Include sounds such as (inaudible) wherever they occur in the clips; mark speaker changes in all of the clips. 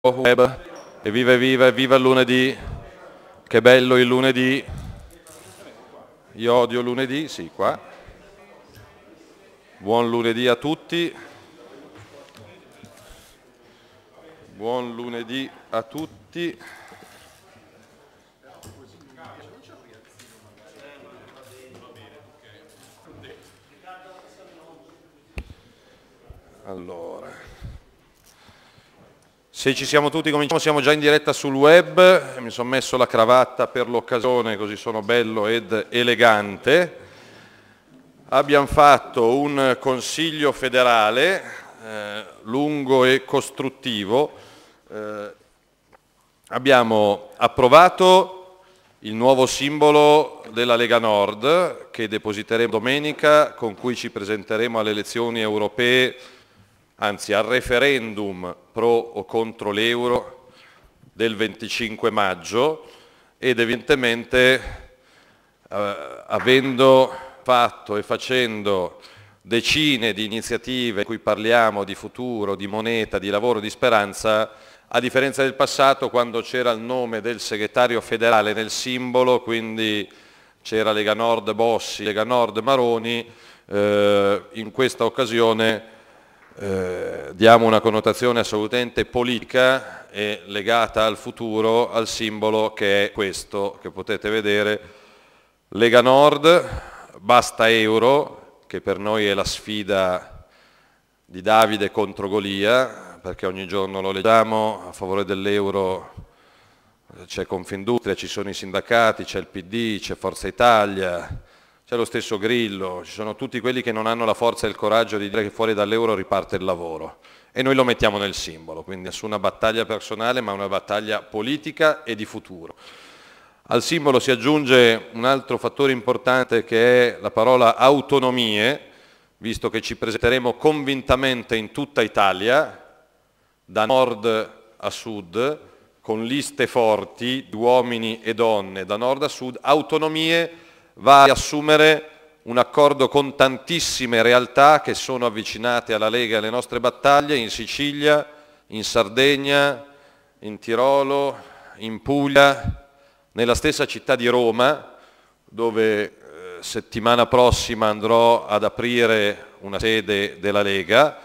Speaker 1: web, oh, evviva evviva evviva il lunedì, che bello il lunedì, io odio lunedì, sì qua, buon lunedì a tutti, buon lunedì a tutti. Allora. Se ci siamo tutti cominciamo, siamo già in diretta sul web, mi sono messo la cravatta per l'occasione così sono bello ed elegante. Abbiamo fatto un consiglio federale eh, lungo e costruttivo, eh, abbiamo approvato il nuovo simbolo della Lega Nord che depositeremo domenica con cui ci presenteremo alle elezioni europee anzi al referendum pro o contro l'euro del 25 maggio ed evidentemente eh, avendo fatto e facendo decine di iniziative in cui parliamo di futuro, di moneta, di lavoro, di speranza, a differenza del passato quando c'era il nome del segretario federale nel simbolo, quindi c'era Lega Nord Bossi, Lega Nord Maroni, eh, in questa occasione eh, diamo una connotazione assolutamente politica e legata al futuro, al simbolo che è questo, che potete vedere, Lega Nord, basta Euro, che per noi è la sfida di Davide contro Golia, perché ogni giorno lo leggiamo a favore dell'euro c'è Confindustria, ci sono i sindacati, c'è il PD, c'è Forza Italia, c'è lo stesso Grillo, ci sono tutti quelli che non hanno la forza e il coraggio di dire che fuori dall'euro riparte il lavoro e noi lo mettiamo nel simbolo, quindi nessuna battaglia personale ma una battaglia politica e di futuro. Al simbolo si aggiunge un altro fattore importante che è la parola autonomie, visto che ci presenteremo convintamente in tutta Italia, da nord a sud, con liste forti di uomini e donne, da nord a sud, autonomie va a riassumere un accordo con tantissime realtà che sono avvicinate alla Lega e alle nostre battaglie in Sicilia, in Sardegna, in Tirolo, in Puglia, nella stessa città di Roma, dove eh, settimana prossima andrò ad aprire una sede della Lega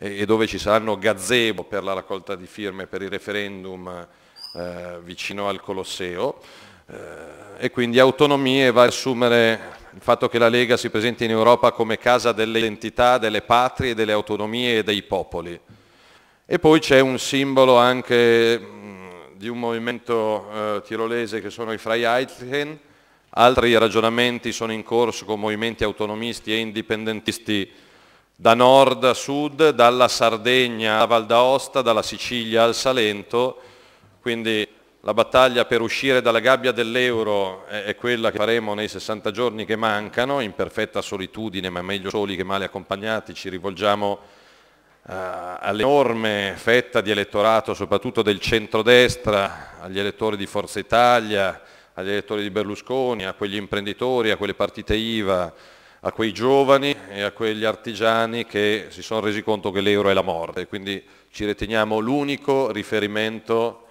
Speaker 1: e dove ci saranno gazebo per la raccolta di firme per il referendum eh, vicino al Colosseo. Eh, e quindi autonomie va a assumere il fatto che la Lega si presenti in Europa come casa delle identità, delle patrie, delle autonomie e dei popoli. E poi c'è un simbolo anche di un movimento eh, tirolese che sono i Freiheitlichen, altri ragionamenti sono in corso con movimenti autonomisti e indipendentisti da nord a sud, dalla Sardegna alla Val d'Aosta, dalla Sicilia al Salento, quindi la battaglia per uscire dalla gabbia dell'euro è quella che faremo nei 60 giorni che mancano, in perfetta solitudine, ma meglio soli che male accompagnati. Ci rivolgiamo uh, all'enorme fetta di elettorato, soprattutto del centrodestra, agli elettori di Forza Italia, agli elettori di Berlusconi, a quegli imprenditori, a quelle partite IVA, a quei giovani e a quegli artigiani che si sono resi conto che l'euro è la morte. Quindi ci riteniamo l'unico riferimento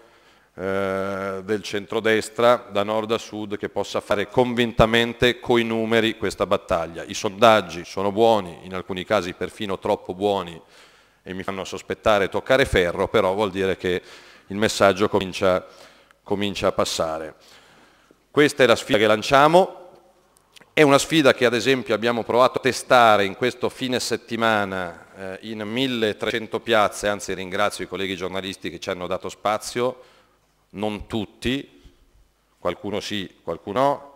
Speaker 1: eh, del centrodestra da nord a sud che possa fare convintamente coi numeri questa battaglia. I sondaggi sono buoni, in alcuni casi perfino troppo buoni e mi fanno sospettare e toccare ferro, però vuol dire che il messaggio comincia, comincia a passare. Questa è la sfida che lanciamo, è una sfida che ad esempio abbiamo provato a testare in questo fine settimana eh, in 1300 piazze, anzi ringrazio i colleghi giornalisti che ci hanno dato spazio, non tutti, qualcuno sì, qualcuno no,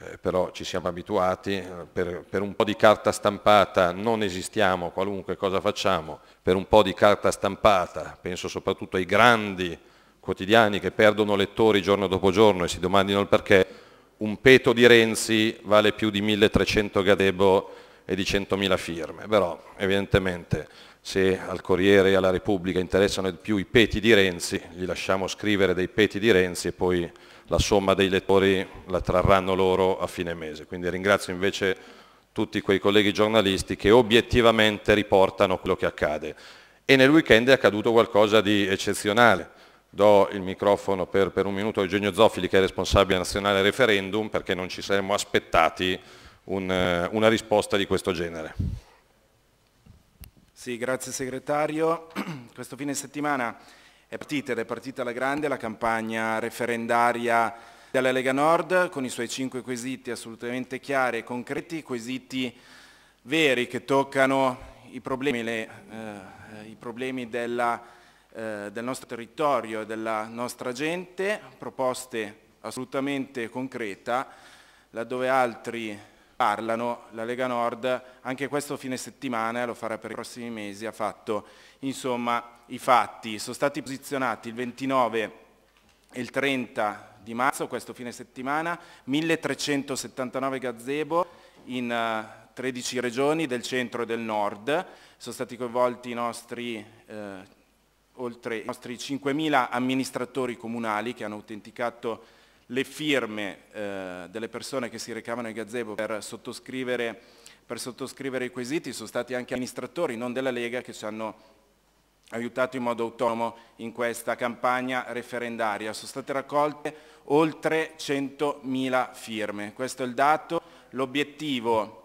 Speaker 1: eh, però ci siamo abituati, eh, per, per, un po' di carta stampata non esistiamo, qualunque cosa facciamo, per un po' di carta stampata, penso soprattutto ai grandi quotidiani che perdono lettori giorno dopo giorno e si domandino il perché, un peto di Renzi vale più di 1300 Gadebo e di 100.000 firme, però evidentemente se al Corriere e alla Repubblica interessano di più i peti di Renzi, gli lasciamo scrivere dei peti di Renzi e poi la somma dei lettori la trarranno loro a fine mese. Quindi ringrazio invece tutti quei colleghi giornalisti che obiettivamente riportano quello che accade. E nel weekend è accaduto qualcosa di eccezionale. Do il microfono per, per un minuto a Eugenio Zoffili che è responsabile nazionale referendum perché non ci saremmo aspettati un, eh, una risposta di questo genere.
Speaker 2: Sì, grazie segretario. (clears throat) Questo fine settimana è partita ed è partita alla grande la campagna referendaria della Lega Nord con i suoi cinque quesiti assolutamente chiari e concreti, quesiti veri che toccano i problemi, le, eh, i problemi della, eh, del nostro territorio e della nostra gente, proposte assolutamente concreta, laddove altri parlano, la Lega Nord anche questo fine settimana, lo farà per i prossimi mesi, ha fatto insomma i fatti. Sono stati posizionati il 29 e il 30 di marzo, questo fine settimana, 1379 gazebo in 13 eh, regioni del centro e del nord, sono stati coinvolti i nostri eh, oltre i nostri 5.000 amministratori comunali che hanno autenticato le firme eh, delle persone che si recavano ai gazebo per sottoscrivere, per sottoscrivere i quesiti sono stati anche amministratori, non della Lega, che ci hanno aiutato in modo autonomo in questa campagna referendaria. Sono state raccolte oltre 100.000 firme. Questo è il dato. L'obiettivo...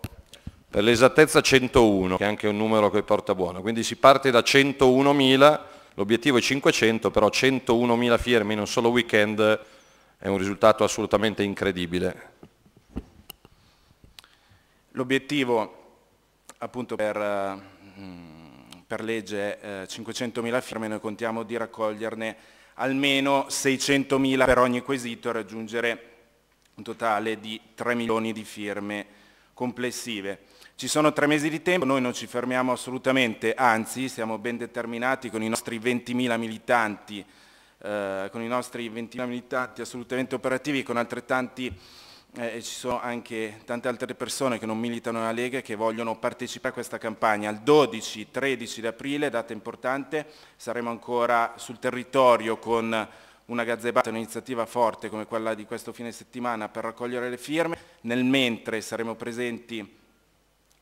Speaker 1: Per l'esattezza 101, che è anche un numero che porta buono. Quindi si parte da 101.000, l'obiettivo è 500, però 101.000 firme in un solo weekend è un risultato assolutamente incredibile.
Speaker 2: L'obiettivo appunto per, mm, per legge eh, 500.000 firme, noi contiamo di raccoglierne almeno 600.000 per ogni quesito e raggiungere un totale di 3 milioni di firme complessive. Ci sono tre mesi di tempo, noi non ci fermiamo assolutamente, anzi siamo ben determinati con i nostri 20.000 militanti eh, con i nostri 29 militanti assolutamente operativi, con altrettanti eh, ci sono anche tante altre persone che non militano nella Lega e che vogliono partecipare a questa campagna. Il 12-13 di aprile, data importante, saremo ancora sul territorio con una gazzebata, un'iniziativa forte come quella di questo fine settimana per raccogliere le firme. Nel mentre saremo presenti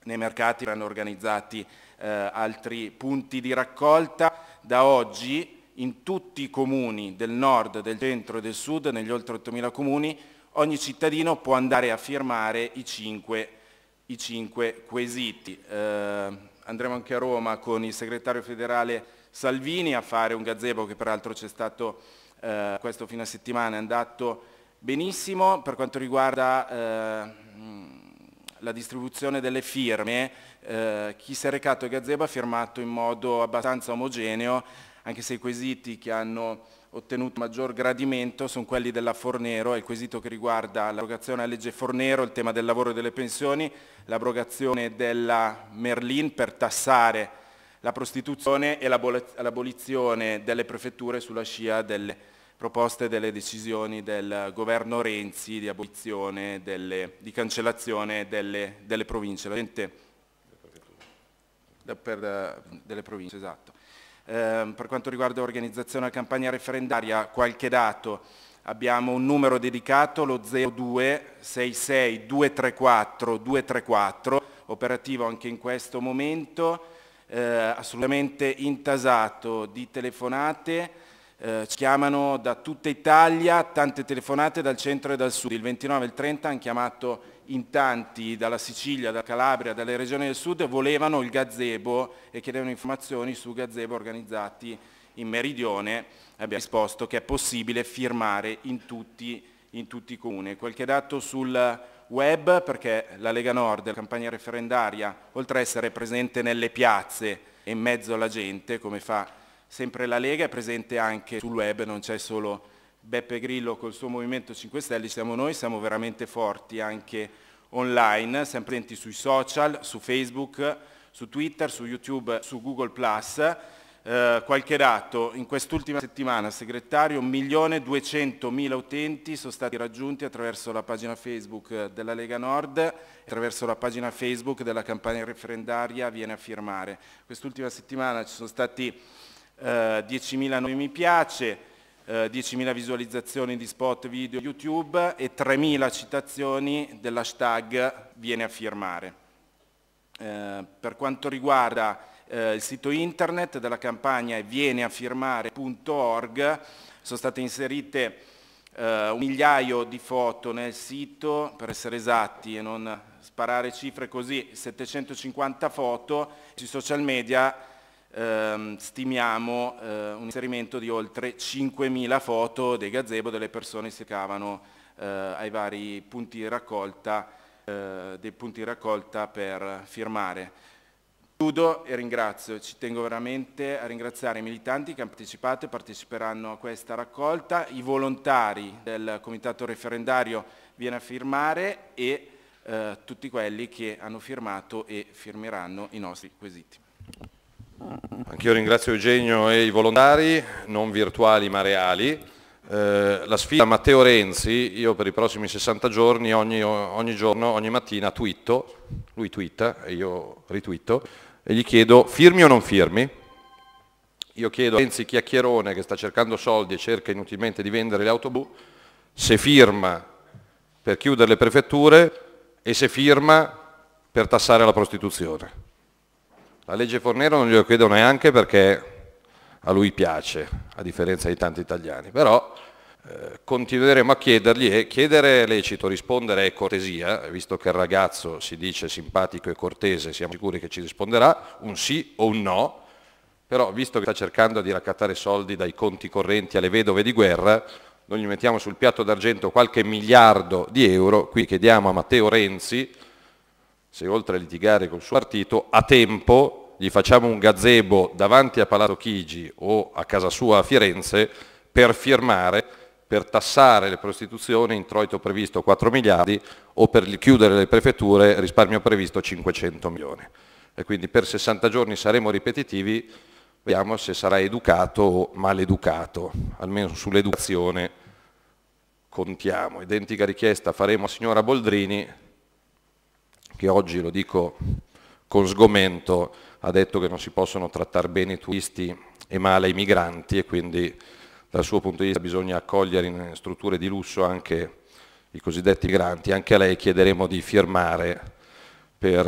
Speaker 2: nei mercati, verranno organizzati eh, altri punti di raccolta. Da oggi in tutti i comuni del nord, del centro e del sud, negli oltre 8.000 comuni, ogni cittadino può andare a firmare i cinque, i 5 quesiti. Eh, andremo anche a Roma con il segretario federale Salvini a fare un gazebo che peraltro c'è stato eh, questo fine settimana, è andato benissimo per quanto riguarda eh, la distribuzione delle firme, eh, chi si è recato a Gazebo ha firmato in modo abbastanza omogeneo anche se i quesiti che hanno ottenuto maggior gradimento sono quelli della Fornero, è il quesito che riguarda l'abrogazione alla legge Fornero, il tema del lavoro e delle pensioni, l'abrogazione della Merlin per tassare la prostituzione e l'abolizione delle prefetture sulla scia delle proposte e delle decisioni del governo Renzi di abolizione, delle, di cancellazione delle, delle province. La gente, per, eh, delle province, esatto. Ehm, per quanto riguarda l'organizzazione della campagna referendaria, qualche dato. Abbiamo un numero dedicato, lo 0266 234 234, operativo anche in questo momento, eh, assolutamente intasato di telefonate. Eh, ci chiamano da tutta Italia, tante telefonate dal centro e dal sud. Il 29 e il 30 hanno chiamato in tanti dalla Sicilia, dalla Calabria, dalle regioni del sud volevano il gazebo e chiedevano informazioni su gazebo organizzati in Meridione. Abbiamo risposto che è possibile firmare in tutti, in tutti i comuni. Qualche dato sul web perché la Lega Nord, la campagna referendaria, oltre a essere presente nelle piazze e in mezzo alla gente, come fa sempre la Lega, è presente anche sul web, non c'è solo Beppe Grillo col suo Movimento 5 Stelle, siamo noi, siamo veramente forti anche online, sempre presenti sui social, su Facebook, su Twitter, su YouTube, su Google+. Eh, qualche dato, in quest'ultima settimana, segretario, 1.200.000 utenti sono stati raggiunti attraverso la pagina Facebook della Lega Nord, attraverso la pagina Facebook della campagna referendaria Viene a firmare. Quest'ultima settimana ci sono stati eh, 10.000 nuovi mi piace, eh, 10.000 visualizzazioni di spot video YouTube e 3.000 citazioni dell'hashtag viene a firmare. Eh, per quanto riguarda eh, il sito internet della campagna è vieneafirmare.org sono state inserite eh, un migliaio di foto nel sito, per essere esatti e non sparare cifre così, 750 foto, sui social media ehm, stimiamo eh, un inserimento di oltre 5.000 foto dei gazebo delle persone che si cavano eh, ai vari punti di raccolta, eh, dei punti di raccolta per firmare. Chiudo e ringrazio, ci tengo veramente a ringraziare i militanti che hanno partecipato e parteciperanno a questa raccolta, i volontari del comitato referendario viene a firmare e eh, tutti quelli che hanno firmato e firmeranno i nostri quesiti.
Speaker 1: Anch'io ringrazio Eugenio e i volontari, non virtuali ma reali. Eh, la sfida a Matteo Renzi, io per i prossimi 60 giorni, ogni, ogni giorno, ogni mattina twitto, lui twitta e io ritwitto, e gli chiedo firmi o non firmi? Io chiedo a Renzi Chiacchierone, che sta cercando soldi e cerca inutilmente di vendere le autobus, se firma per chiudere le prefetture e se firma per tassare la prostituzione. La legge Fornero non glielo chiedo neanche perché a lui piace, a differenza di tanti italiani, però eh, continueremo a chiedergli e chiedere è lecito, rispondere è cortesia, visto che il ragazzo si dice simpatico e cortese, siamo sicuri che ci risponderà un sì o un no, però visto che sta cercando di raccattare soldi dai conti correnti alle vedove di guerra, noi gli mettiamo sul piatto d'argento qualche miliardo di euro, qui chiediamo a Matteo Renzi se oltre a litigare col suo partito, a tempo gli facciamo un gazebo davanti a Palazzo Chigi o a casa sua a Firenze per firmare, per tassare le prostituzioni, introito previsto 4 miliardi o per chiudere le prefetture, risparmio previsto 500 milioni. E quindi per 60 giorni saremo ripetitivi, vediamo se sarà educato o maleducato, almeno sull'educazione contiamo. Identica richiesta faremo a signora Boldrini, che oggi, lo dico con sgomento, ha detto che non si possono trattare bene i turisti e male i migranti e quindi dal suo punto di vista bisogna accogliere in strutture di lusso anche i cosiddetti migranti. Anche a lei chiederemo di firmare per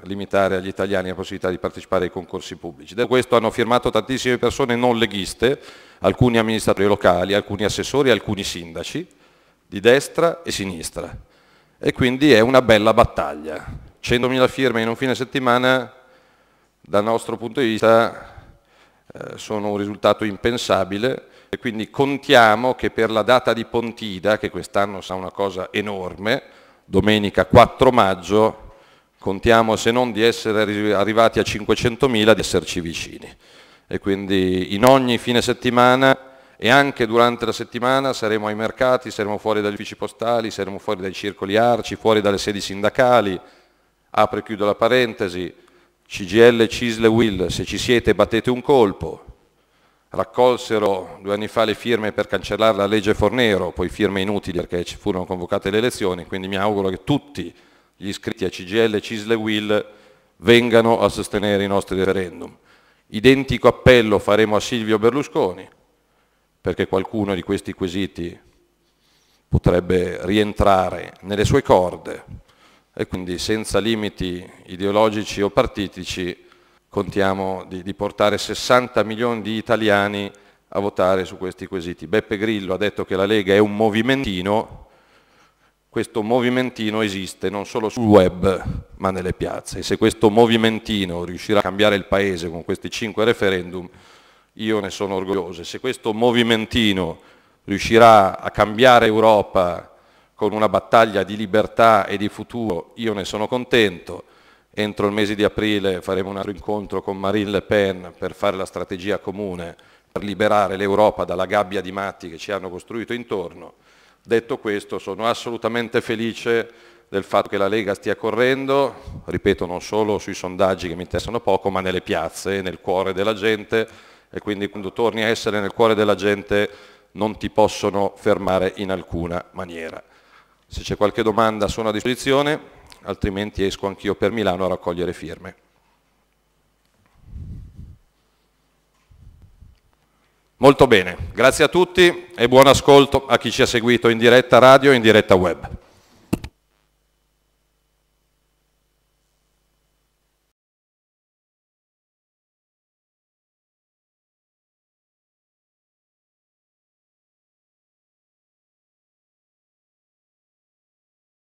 Speaker 1: eh, limitare agli italiani la possibilità di partecipare ai concorsi pubblici. Da questo hanno firmato tantissime persone non leghiste, alcuni amministratori locali, alcuni assessori, alcuni sindaci, di destra e sinistra e quindi è una bella battaglia. 100.000 firme in un fine settimana, dal nostro punto di vista, eh, sono un risultato impensabile e quindi contiamo che per la data di Pontida, che quest'anno sa una cosa enorme, domenica 4 maggio, contiamo se non di essere arrivati a 500.000 di esserci vicini e quindi in ogni fine settimana e anche durante la settimana saremo ai mercati, saremo fuori dagli uffici postali, saremo fuori dai circoli arci, fuori dalle sedi sindacali, apro e chiudo la parentesi, CGL, Cisle, Will, se ci siete battete un colpo, raccolsero due anni fa le firme per cancellare la legge Fornero, poi firme inutili perché ci furono convocate le elezioni, quindi mi auguro che tutti gli iscritti a CGL, Cisle, Will vengano a sostenere i nostri referendum. Identico appello faremo a Silvio Berlusconi, perché qualcuno di questi quesiti potrebbe rientrare nelle sue corde e quindi senza limiti ideologici o partitici contiamo di, di, portare 60 milioni di italiani a votare su questi quesiti. Beppe Grillo ha detto che la Lega è un movimentino, questo movimentino esiste non solo sul web ma nelle piazze e se questo movimentino riuscirà a cambiare il Paese con questi cinque referendum io ne sono orgoglioso. Se questo movimentino riuscirà a cambiare Europa con una battaglia di libertà e di futuro, io ne sono contento. Entro il mese di aprile faremo un altro incontro con Marine Le Pen per fare la strategia comune per liberare l'Europa dalla gabbia di matti che ci hanno costruito intorno. Detto questo, sono assolutamente felice del fatto che la Lega stia correndo, ripeto, non solo sui sondaggi che mi interessano poco, ma nelle piazze, nel cuore della gente, e quindi quando torni a essere nel cuore della gente non ti possono fermare in alcuna maniera. Se c'è qualche domanda sono a disposizione, altrimenti esco anch'io per Milano a raccogliere firme. Molto bene, grazie a tutti e buon ascolto a chi ci ha seguito in diretta radio e in diretta web.